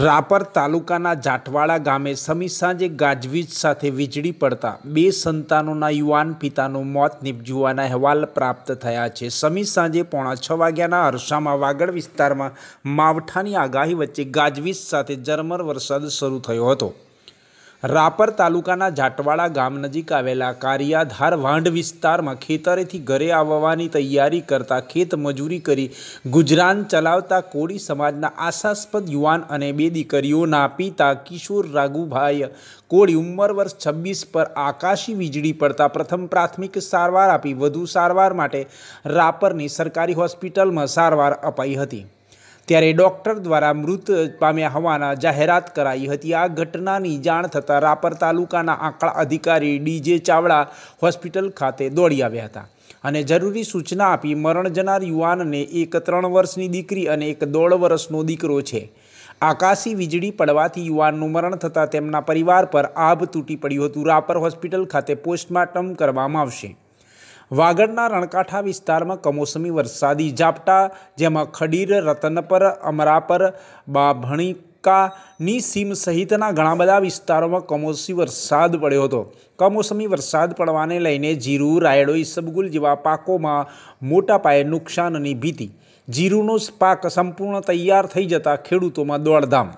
રાપર તાલુકાના જાટવાડા ગામે સમી સાંજે ગાજવીજ સાથે વીજળી પડતા બે સંતાનોના યુવાન પિતાનું મોત નિપજવાના અહેવાલ પ્રાપ્ત થયા છે સમી સાંજે પોણા છ વાગ્યાના અરસામાં વાગડ વિસ્તારમાં માવઠાની આગાહી વચ્ચે ગાજવીજ સાથે ઝરમર વરસાદ શરૂ થયો હતો રાપર તાલુકાના જાટવાડા ગામ નજીક આવેલા કારિયાધાર વાંઢ વિસ્તારમાં ખેતરેથી ઘરે આવવાની તૈયારી કરતા ખેત મજૂરી કરી ગુજરાન ચલાવતા કોળી સમાજના આશાસ્પદ યુવાન અને બે દીકરીઓના પિતા કિશોર રાઘુભાઈ કોળી ઉંમર વર્ષ છવ્વીસ પર આકાશી વીજળી પડતા પ્રથમ પ્રાથમિક સારવાર આપી વધુ સારવાર માટે રાપરની સરકારી હોસ્પિટલમાં સારવાર અપાઈ હતી ત્યારે ડોક્ટર દ્વારા મૃત પામ્યા હોવાના જાહેરાત કરાઈ હતી આ ઘટનાની જાણ થતાં રાપર તાલુકાના આંકડા અધિકારી ડીજે ચાવડા હોસ્પિટલ ખાતે દોડી આવ્યા હતા અને જરૂરી સૂચના આપી મરણ જનાર યુવાનને એક ત્રણ વર્ષની દીકરી અને એક દોઢ વર્ષનો દીકરો છે આકાશી વીજળી પડવાથી યુવાનનું મરણ થતાં તેમના પરિવાર પર આભ તૂટી પડ્યું હતું રાપર હોસ્પિટલ ખાતે પોસ્ટમોર્ટમ કરવામાં આવશે વાગડના રણકાંઠા વિસ્તારમાં કમોસમી વરસાદી ઝાપટા જેમાં ખડીર રતનપર અમરાપર બાભણિકાની સીમ સહિતના ઘણા બધા વિસ્તારોમાં કમોસમી વરસાદ પડ્યો હતો કમોસમી વરસાદ પડવાને લઈને જીરું રાયડો ઈસબગુલ જેવા પાકોમાં મોટા પાયે નુકસાનની ભીતિ જીરુનો પાક સંપૂર્ણ તૈયાર થઈ જતા ખેડૂતોમાં દોડધામ